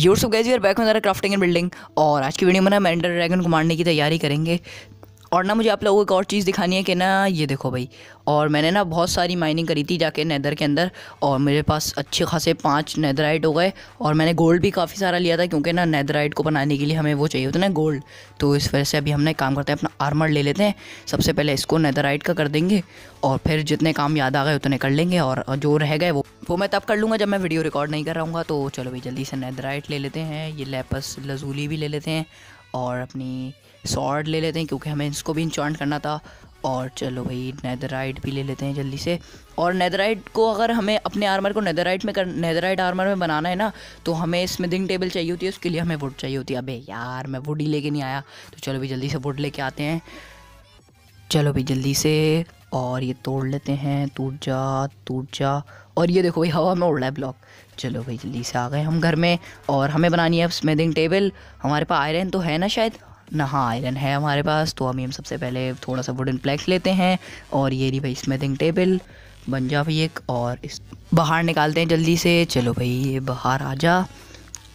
your सब guys we back में ज़रा क्राफ्टिंग एंड बिल्डिंग और आज की वीडियो में ना मैं एंडर ड्रैगन को मारने की तैयारी करेंगे और ना मुझे आप लोगों को एक और चीज़ दिखानी है कि ना ये देखो भाई और मैंने ना बहुत सारी माइनिंग करी थी जाके नैदर के अंदर और मेरे पास अच्छे खासे पांच नैदराइट हो गए और मैंने गोल्ड भी काफ़ी सारा लिया था क्योंकि ना नैदराइट को बनाने के लिए हमें वो चाहिए होता है ना गोल्ड तो इस वजह से अभी हमने काम करते हैं अपना आर्मर ले लेते हैं सबसे पहले इसको नैदराइट का कर देंगे और फिर जितने काम याद आ गए उतने कर लेंगे और जो रह गए वो वो मैं तब कर लूँगा जब मैं वीडियो रिकॉर्ड नहीं कर रहा तो चलो भाई जल्दी से नैदराइट ले लेते हैं ये लेपस लजूली भी ले लेते हैं और अपनी सॉर्ड ले लेते हैं क्योंकि हमें इसको भी इंचॉन्ट करना था और चलो भाई नैदराइट भी ले लेते हैं जल्दी से और नैदराइट को अगर हमें अपने आर्मर को नैदराइट में कर नैदराइट आर्मर में बनाना है ना तो हमें स्मिथिंग टेबल चाहिए होती है उसके लिए हमें वुड चाहिए होती है अबे यार मैं वुड ही लेके नहीं आया तो चलो भाई जल्दी से वुड लेके आते हैं चलो भाई जल्दी से और ये तोड़ लेते हैं टूट जा टूट जा और ये देखो भाई हवा में उड़ रहा है ब्लॉक चलो भाई जल्दी से आ गए हम घर में और हमें बनानी है स्मेदिंग टेबल हमारे पास आयरन तो है ना शायद ना हाँ आयरन है हमारे पास तो अभी हम सबसे पहले थोड़ा सा वुडन प्लेक्स लेते हैं और ये रही भाई स्मेदिंग टेबल बन जा भाई एक और इस बाहर निकालते हैं जल्दी से चलो भाई ये बाहर आ जा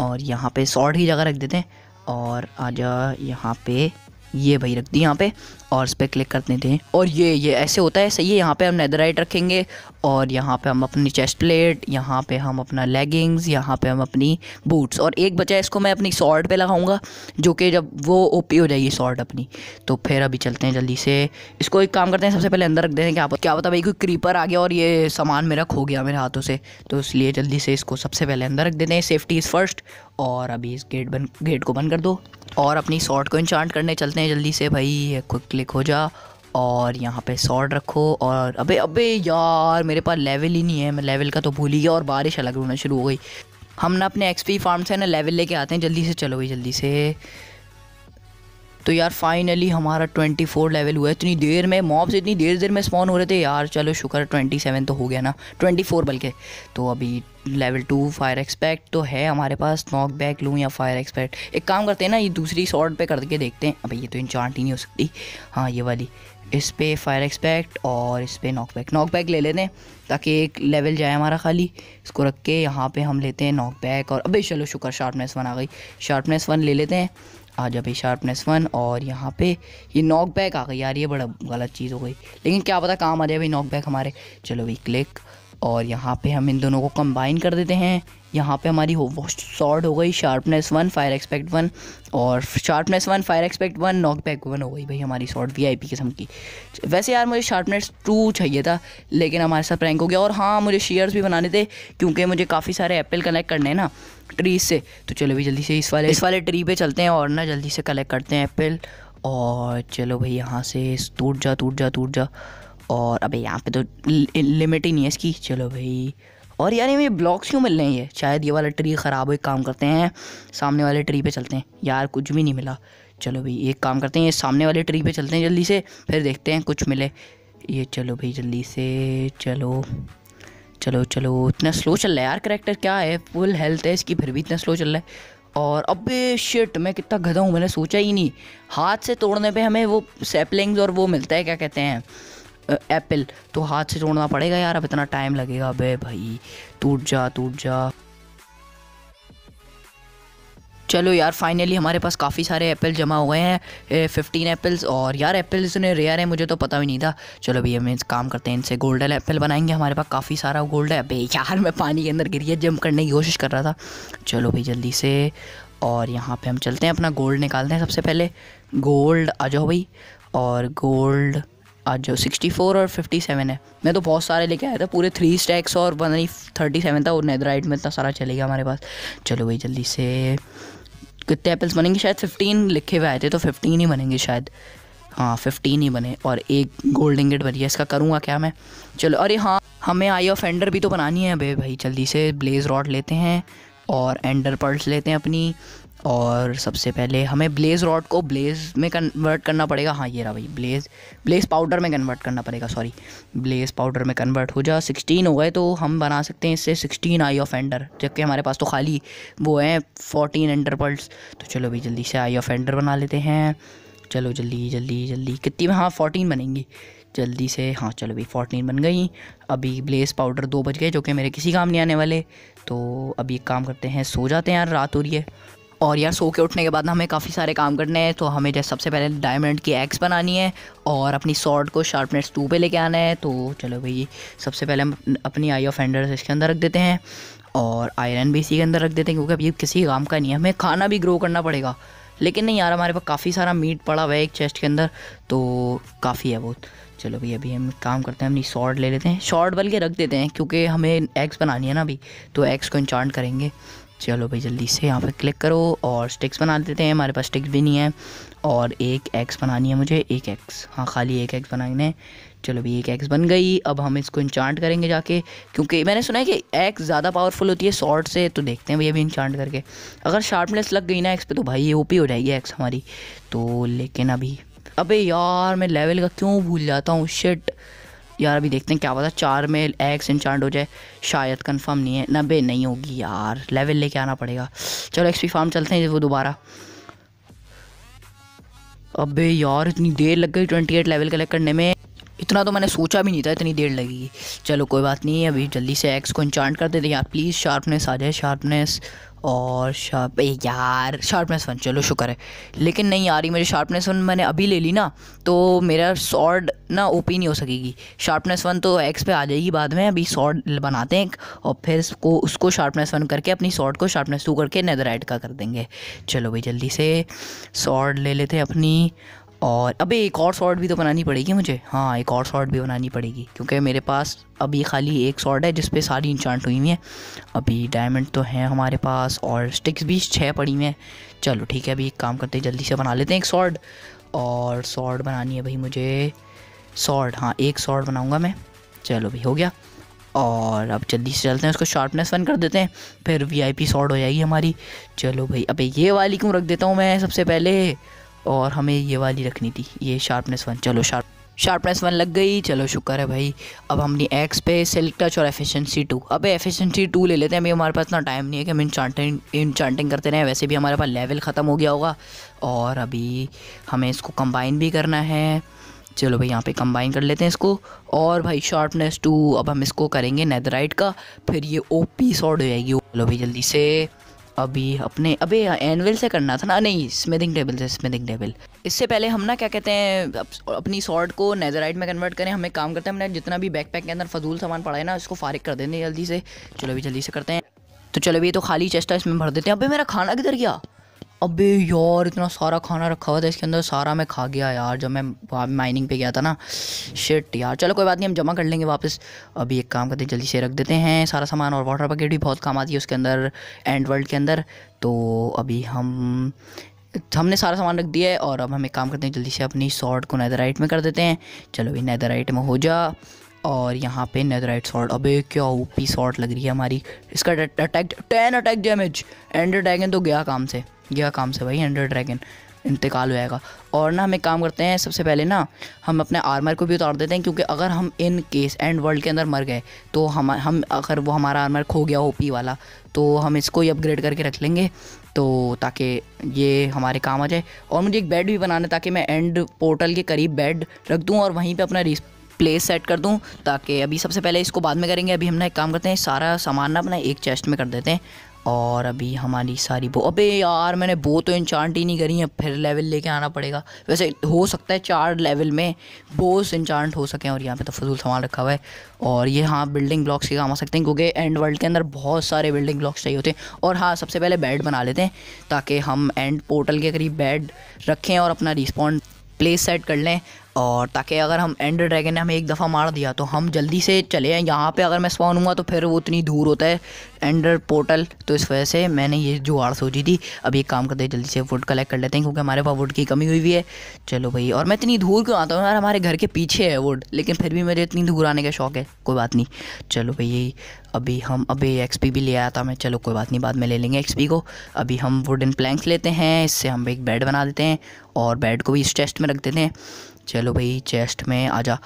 और यहाँ पे सॉल्ट ही जगह रख देते हैं और आ जा यहाँ पे ये भाई रख दी यहाँ पे और इस पर क्लिक कर देते हैं और ये ये ऐसे होता है सही है यहाँ पे हम नेदराइट रखेंगे और यहाँ पे हम अपनी चेस्ट प्लेट यहाँ पे हम अपना लेगिंग्स यहाँ पे हम अपनी बूट्स और एक बचा इसको मैं अपनी शॉर्ट पे लगाऊंगा जो कि जब वो ओपी हो जाएगी शॉर्ट अपनी तो फिर अभी चलते हैं जल्दी से इसको एक काम करते हैं सबसे पहले अंदर रख देते हैं क्या क्या पता भाई कोई क्रीपर आ गया और ये सामान मेरा खो गया मेरे हाथों से तो इसलिए जल्दी से इसको सबसे पहले अंदर रख देते हैं सेफ्टी इज़ फर्स्ट और अभी इस गेट बन गेट को बंद कर दो और अपनी शॉर्ट को इंचार्ट करने चलते हैं जल्दी से भाई क्लिक हो जा और यहाँ पे शॉर्ट रखो और अबे अबे यार मेरे पास लेवल ही नहीं है मैं लेवल का तो भूल ही गया और बारिश अलग होना शुरू हो गई हम ना अपने एक्सपी फार्म से ना लेवल लेके आते हैं जल्दी से चलो भाई जल्दी से तो यार फाइनली हमारा 24 लेवल हुआ इतनी देर में मॉब्स इतनी देर देर में स्पॉन हो रहे थे यार चलो शुक्र 27 तो हो गया ना 24 बल्कि तो अभी लेवल टू फायर एक्सपेक्ट तो है हमारे पास नॉक बैक लूँ या फायर एक्सपेक्ट एक काम करते हैं ना ये दूसरी शॉर्ट पर करके देखते हैं अभी ये तो इंचार्ट ही नहीं हो सकती हाँ ये वाली इस पर फायर एक्सपेक्ट और इस पर नॉक बैक नॉक बैक ले लेते हैं ताकि एक लेवल जाए हमारा खाली इसको रख के यहाँ पे हम लेते हैं नॉक बैक और अबे चलो शुक्र शार्पनेस वन आ गई शार्पनेस वन ले लेते हैं आ जा भाई शार्पनेस वन और यहाँ पे ये नॉक बैक आ गई यार ये बड़ा गलत चीज़ हो गई लेकिन क्या पता काम आ जाए भाई नॉक बैक हमारे चलो भाई क्लिक और यहाँ पे हम इन दोनों को कंबाइन कर देते हैं यहाँ पे हमारी हो शॉर्ट हो गई sharpness one fire aspect one और sharpness one fire aspect one knockback one हो गई भाई हमारी शॉर्ट वीआईपी किस्म की वैसे यार मुझे शार्पनेस टू चाहिए था लेकिन हमारे साथ प्रैंक हो गया और हाँ मुझे शेयर्स भी बनाने थे क्योंकि मुझे काफ़ी सारे एप्पल कलेक्ट करने हैं ना ट्रीज से तो चलो भाई जल्दी से इस वाले इस वाले ट्री पे चलते हैं और ना जल्दी से कलेक्ट करते हैं एप्पल और चलो भाई यहाँ से टूट जा टूट जा टूट जा और अबे यहाँ पे तो लिमिट ही नहीं है इसकी चलो भाई और यार ये ब्लॉक्स क्यों मिल रहे हैं ये शायद ये वाला ट्री ख़राब हो एक काम करते हैं सामने वाले ट्री पे चलते हैं यार कुछ भी नहीं मिला चलो भाई एक काम करते हैं ये सामने वाले ट्री पे चलते हैं जल्दी से फिर देखते हैं कुछ मिले ये चलो भाई जल्दी से चलो चलो चलो इतना स्लो चल रहा है यार करेक्टर क्या है फुल हेल्थ है इसकी फिर भी इतना स्लो चल रहा है और अब शिट मैं कितना गधा हूँ मैंने सोचा ही नहीं हाथ से तोड़ने पे हमें वो सेपलिंग्स और वो मिलता है क्या कहते हैं एप्पल तो हाथ से जोड़ना पड़ेगा यार अब इतना टाइम लगेगा अबे भाई टूट जा टूट जा चलो यार फाइनली हमारे पास काफ़ी सारे एप्पल जमा हुए हैं फिफ्टीन एप्पल्स और यार एप्पल इतने रेयर है मुझे तो पता भी नहीं था चलो भैया हम काम करते हैं इनसे गोल्डन एप्पल बनाएंगे हमारे पास काफ़ी सारा गोल्ड है अबे यार मैं पानी के अंदर है जम करने की कोशिश कर रहा था चलो भाई जल्दी से और यहाँ पर हम चलते हैं अपना गोल्ड निकालते हैं सबसे पहले गोल्ड आ जाओ भाई और गोल्ड आज जो 64 और 57 है मैं तो बहुत सारे लेके आया था पूरे थ्री स्टैक्स और पता नहीं थर्टी सेवन था और नेदराइट में इतना सारा चलेगा हमारे पास चलो भाई जल्दी से कितने एप्पल्स बनेंगे शायद 15 लिखे हुए आए थे तो 15 ही बनेंगे शायद हाँ 15 ही बने और एक गोल्डन गेट बनी है इसका करूँगा क्या मैं चलो अरे हाँ हमें आई ऑफ एंडर भी तो बनानी है अभी भाई जल्दी से ब्लेज रॉड लेते हैं और एंडर पर्ल्स लेते हैं अपनी और सबसे पहले हमें ब्लेज़ रॉड को ब्लेज़ में कन्वर्ट करना पड़ेगा हाँ ये रहा भाई ब्लेज़ ब्लेज़ पाउडर में कन्वर्ट करना पड़ेगा सॉरी ब्लेज़ पाउडर में कन्वर्ट हो जा सिक्सटीन हो गए तो हम बना सकते हैं इससे सिक्सटीन आई ऑफ एंडर जबकि हमारे पास तो खाली वो हैं फोर्टीन एंडर पर्ल्स तो चलो भाई जल्दी से आई ऑफ एंडर बना लेते हैं चलो जल्दी जल्दी जल्दी कितनी में हाँ फोटीन बनेंगी जल्दी से हाँ चलो अभी फोर्टीन बन गई अभी ब्लेस पाउडर दो बज गए जो कि मेरे किसी काम नहीं आने वाले तो अभी एक काम करते हैं सो जाते हैं यार रात हो रही है और यार सो के उठने के बाद हमें काफ़ी सारे काम करने हैं तो हमें जैसे सबसे पहले डायमंड की एक्स बनानी है और अपनी सॉर्ट को शार्पनेस टू पे लेके आना है तो चलो भाई सबसे पहले हम अपनी आई ऑफ एंडर्स इसके अंदर रख देते हैं और आयरन भी इसी के अंदर रख देते हैं क्योंकि अभी किसी काम का नहीं है हमें खाना भी ग्रो करना पड़ेगा लेकिन नहीं यार हमारे पास काफ़ी सारा मीट पड़ा हुआ है एक चेस्ट के अंदर तो काफ़ी है बहुत चलो भैया अभी हम काम करते हैं अपनी शॉर्ट ले लेते हैं शॉर्ट बल के रख देते हैं क्योंकि हमें एक्स बनानी है ना अभी तो एक्स को इंचार्ट करेंगे चलो भाई जल्दी से यहाँ पे क्लिक करो और स्टिक्स बना देते हैं हमारे पास स्टिक्स भी नहीं है और एक एक्स बनानी है मुझे एक एक्स हाँ खाली एक एक्स बनाने है चलो भाई एक एक्स बन गई अब हम इसको इंचार्ट करेंगे जाके क्योंकि मैंने सुना है कि एक्स ज़्यादा पावरफुल होती है शॉर्ट से तो देखते हैं भैया अभी इंचार्ट करके अगर शार्पनेस लग गई ना एक्स पर तो भाई ये पी हो जाएगी एक्स हमारी तो लेकिन अभी अबे यार मैं लेवल का क्यों भूल जाता हूँ शिट यार अभी देखते हैं क्या पता चार में एक्स इंचार्ट हो जाए शायद कंफर्म नहीं है नबे नहीं होगी यार लेवल लेके आना पड़ेगा चलो एक्सपी फार्म चलते हैं वो दोबारा अबे यार इतनी देर लग गई ट्वेंटी एट लेवल कलेक्ट करने में इतना तो मैंने सोचा भी नहीं था इतनी देर लगेगी चलो कोई बात नहीं अभी जल्दी से एक्स को इंचांट कर देते यार प्लीज़ शार्पनेस आ जाए शार्पनेस और शार्प यार शार्पनेस वन चलो शुक्र है लेकिन नहीं आ रही मेरी शार्पनेस वन मैंने अभी ले ली ना तो मेरा सॉर्ड ना ओपी नहीं हो सकेगी शार्पनेस वन तो एक्स पे आ जाएगी बाद में अभी सॉर्ड बनाते हैं और फिर उसको उसको शार्पनेस वन करके अपनी सॉर्ड को शार्पनेस टू करके नैदर का कर देंगे चलो भाई जल्दी से सॉर्ड ले लेते हैं अपनी और अबे एक और शॉर्ट भी तो बनानी पड़ेगी मुझे हाँ एक और शॉर्ट भी बनानी पड़ेगी क्योंकि मेरे पास अभी खाली एक शॉर्ट है जिस सारी इंचांट हुई हुई हैं अभी डायमंड तो हैं हमारे पास और स्टिक्स भी छः पड़ी हुई हैं चलो ठीक है अभी एक काम करते हैं जल्दी से बना लेते हैं एक शॉर्ट और शॉर्ट बनानी है भाई मुझे शॉर्ट हाँ एक शॉर्ट बनाऊँगा मैं चलो भाई हो गया और अब जल्दी से चलते हैं उसको शार्पनेस वन कर देते हैं फिर पी शॉर्ट हो जाएगी हमारी चलो भाई अभी ये वाली क्यों रख देता हूँ मैं सबसे पहले और हमें ये वाली रखनी थी ये शार्पनेस वन चलो शार्प शार्पनेस वन लग गई चलो शुक्र है भाई अब हमने एक्स पे सिल्क टच और एफिशिएंसी टू अब एफिशिएंसी टू ले लेते हैं अभी हमारे पास इतना टाइम नहीं है कि हम इंचांटिंग इंचांटिंग करते रहें वैसे भी हमारे पास लेवल ख़त्म हो गया होगा और अभी हमें इसको कंबाइन भी करना है चलो भाई यहाँ पे कंबाइन कर लेते हैं इसको और भाई शार्पनेस टू अब हम इसको करेंगे नैदराइट का फिर ये ओ पी हो जाएगी चलो भाई जल्दी से अभी अपने अबे एनविल हाँ, से करना था ना नहीं स्मिथिंग टेबल से स्मिथिंग टेबल इससे पहले हम ना क्या कहते हैं अपनी सॉर्ट को नेदराइट में कन्वर्ट करें हम एक काम करते हैं हमने जितना भी बैक पैक के अंदर फजूल सामान पड़ा है ना उसको फारिग कर देंगे जल्दी से चलो अभी जल्दी से करते हैं तो चलो अभी तो खाली चेस्ट इसमें भर देते हैं अभी मेरा खाना किधर गया अबे यार इतना सारा खाना रखा हुआ था इसके अंदर सारा मैं खा गया यार जब मैं माइनिंग पे गया था ना शिट यार चलो कोई बात नहीं हम जमा कर लेंगे वापस अभी एक काम करते हैं जल्दी से रख देते हैं सारा सामान और वाटर बकेट भी बहुत काम आती है उसके अंदर एंड वर्ल्ड के अंदर तो अभी हम हमने सारा सामान रख दिया है और अब हम एक काम करते हैं जल्दी से अपनी शॉर्ट को नैदर राइट में कर देते हैं चलो अभी नैदर राइट में हो जा और यहाँ पे राइट शॉर्ट अबे क्या ओपी शॉट लग रही है हमारी इसका attack ten attack damage and attack तो गया काम से गया काम से भाई अंडर ड्रैगन इंतकाल हो जाएगा और ना हम एक काम करते हैं सबसे पहले ना हम अपने आर्मर को भी उतार देते हैं क्योंकि अगर हम इन केस एंड वर्ल्ड के अंदर मर गए तो हम हम अगर वो हमारा आर्मर खो गया ओ पी वाला तो हम इसको ही अपग्रेड करके रख लेंगे तो ताकि ये हमारे काम आ जाए और मुझे एक बेड भी बनाना ताकि मैं एंड पोर्टल के करीब बेड रख दूँ और वहीं पर अपना प्लेस सेट कर दूँ ताकि अभी सबसे पहले इसको बाद में करेंगे अभी हम ना एक काम करते हैं सारा सामान ना अपना एक चेस्ट में कर देते हैं और अभी हमारी सारी बो अबे यार मैंने बो तो इंचांट ही नहीं करी है फिर लेवल लेके आना पड़ेगा वैसे हो सकता है चार लेवल में बोस इंचांट हो सकें और यहाँ पे तो फजूल सामान रखा हुआ है और ये हाँ बिल्डिंग ब्लॉक्स के काम आ सकते हैं क्योंकि एंड वर्ल्ड के अंदर बहुत सारे बिल्डिंग ब्लॉक्स चाहिए होते हैं और हाँ सबसे पहले बेड बना लेते हैं ताकि हम एंड पोर्टल के करीब बेड रखें और अपना रिस्पॉन्ड प्लेस सेट कर लें और ताकि अगर हम एंडर ड्रैगन ने हमें एक दफ़ा मार दिया तो हम जल्दी से चले आए यहाँ पे अगर मैं स्पॉन हूँ तो फिर वो उतनी दूर होता है एंडर पोर्टल तो इस वजह से मैंने ये जो आड़ सोची थी अब एक काम करते हैं जल्दी से वुड कलेक्ट कर लेते हैं क्योंकि हमारे पास वुड की कमी हुई हुई है चलो भाई और मैं इतनी दूर क्यों आता हूँ यार हमारे घर के पीछे है वुड लेकिन फिर भी मुझे इतनी दूर आने का शौक है कोई बात नहीं चलो भाई यही अभी हम अभी एक्सपी भी ले आया था मैं चलो कोई बात नहीं बाद में ले लेंगे एक्सपी को अभी हम वुड प्लैंक्स लेते हैं इससे हम एक बेड बना देते हैं और बेड को भी इस चेस्ट में रख देते हैं चलो भाई चेस्ट में आ जा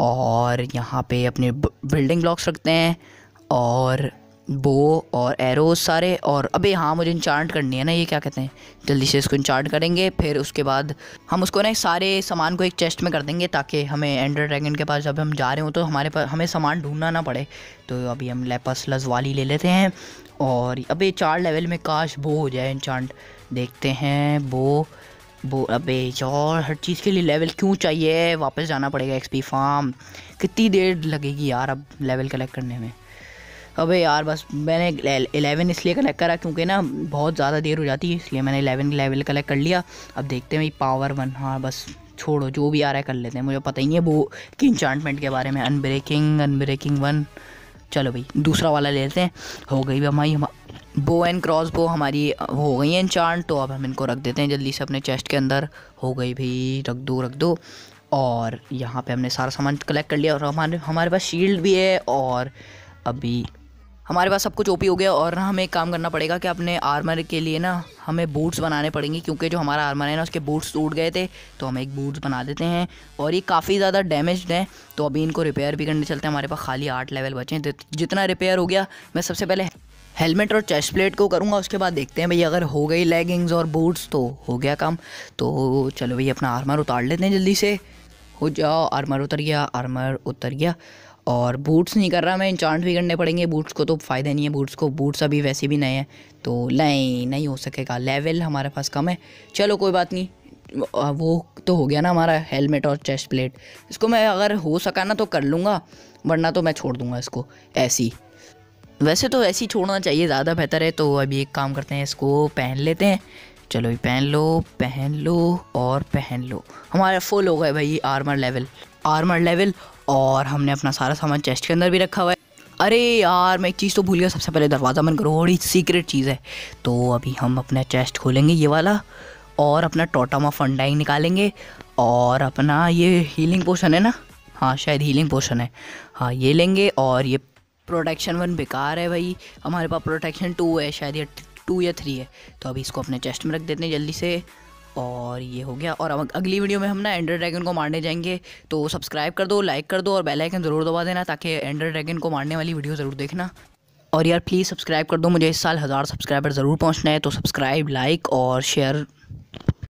और यहाँ पे अपने बिल्डिंग ब्लॉक्स रखते हैं और बो और एरो सारे और अबे हाँ मुझे इंचार्ट करनी है ना ये क्या कहते हैं जल्दी से इसको इंचार्ट करेंगे फिर उसके बाद हम उसको ना सारे सामान को एक चेस्ट में कर देंगे ताकि हमें एंडर ड्रैगन के पास जब हम जा रहे हो तो हमारे पास हमें सामान ढूंढना ना पड़े तो अभी हम लेपस लजवाली ले लेते हैं और अभी चार लेवल में काश बो हो जाए इंचार्ट देखते हैं बो वो अबे यार हर चीज़ के लिए लेवल क्यों चाहिए वापस जाना पड़ेगा एक्सपी फार्म कितनी देर लगेगी यार अब लेवल कलेक्ट करने में अबे यार बस मैंने एलेवन इसलिए कलेक्ट करा क्योंकि ना बहुत ज़्यादा देर हो जाती है इसलिए मैंने एलेवन लेवल कलेक्ट कर लिया अब देखते हैं भाई पावर वन हाँ बस छोड़ो जो भी आ रहा है कर लेते हैं मुझे पता ही नहीं है वो कि इंचांटमेंट के बारे में अनब्रेकिंग अनब्रेकिंग वन चलो भाई दूसरा वाला लेते हैं हो गई हमारी हम बो एंड क्रॉस बो हमारी हो गई हैं चांट तो अब हम इनको रख देते हैं जल्दी से अपने चेस्ट के अंदर हो गई भाई रख दो रख दो और यहाँ पे हमने सारा सामान कलेक्ट कर लिया और हमारे हमारे पास शील्ड भी है और अभी हमारे पास सब कुछ ओपी हो गया और ना हमें एक काम करना पड़ेगा कि अपने आर्मर के लिए ना हमें बूट्स बनाने पड़ेंगे क्योंकि जो हमारा आर्मर है ना उसके बूट्स टूट गए थे तो हम एक बूट्स बना देते हैं और ये काफ़ी ज़्यादा डैमेज हैं तो अभी इनको रिपेयर भी करने चलते हैं हमारे पास खाली आठ लेवल बचे हैं जितना रिपेयर हो गया मैं सबसे पहले हेलमेट और चेस्ट प्लेट को करूँगा उसके बाद देखते हैं भाई अगर हो गई लेगिंग्स और बूट्स तो हो गया काम तो चलो भाई अपना आर्मर उतार लेते हैं जल्दी से हो जाओ आर्मर उतर गया आर्मर उतर गया और बूट्स नहीं कर रहा मैं इंचार्ट भी करने पड़ेंगे बूट्स को तो फ़ायदा नहीं है बूट्स को बूट्स अभी वैसे भी नए हैं तो नहीं नहीं हो सकेगा लेवल हमारे पास कम है चलो कोई बात नहीं वो तो हो गया ना हमारा हेलमेट और चेस्ट प्लेट इसको मैं अगर हो सका ना तो कर लूँगा वरना तो मैं छोड़ दूँगा इसको ऐसी वैसे तो ऐसे ही छोड़ना चाहिए ज़्यादा बेहतर है तो अभी एक काम करते हैं इसको पहन लेते हैं चलो ये पहन लो पहन लो और पहन लो हमारा फुल हो गया भाई आर्मर लेवल आर्मर लेवल और हमने अपना सारा सामान चेस्ट के अंदर भी रखा हुआ है अरे यार मैं एक चीज़ तो भूल गया सबसे पहले दरवाज़ा बंद करो बड़ी सीक्रेट चीज़ है तो अभी हम अपना चेस्ट खोलेंगे ये वाला और अपना टोटामा फंडाइंग निकालेंगे और अपना ये हीलिंग पोशन है ना हाँ शायद हीलिंग पोशन है हाँ ये लेंगे और ये प्रोटेक्शन वन बेकार है भाई हमारे पास प्रोटेक्शन टू है शायद या टू या थ्री है तो अभी इसको अपने चेस्ट में रख देते हैं जल्दी से और ये हो गया और अब अगली वीडियो में हम ना एंडर ड्रैगन को मारने जाएंगे तो सब्सक्राइब कर दो लाइक कर दो और बेल आइकन ज़रूर दबा देना ताकि एंडर ड्रैगन को मारने वाली वीडियो ज़रूर देखना और यार प्लीज़ सब्सक्राइब कर दो मुझे इस साल हज़ार सब्सक्राइबर ज़रूर पहुँचना है तो सब्सक्राइब लाइक और शेयर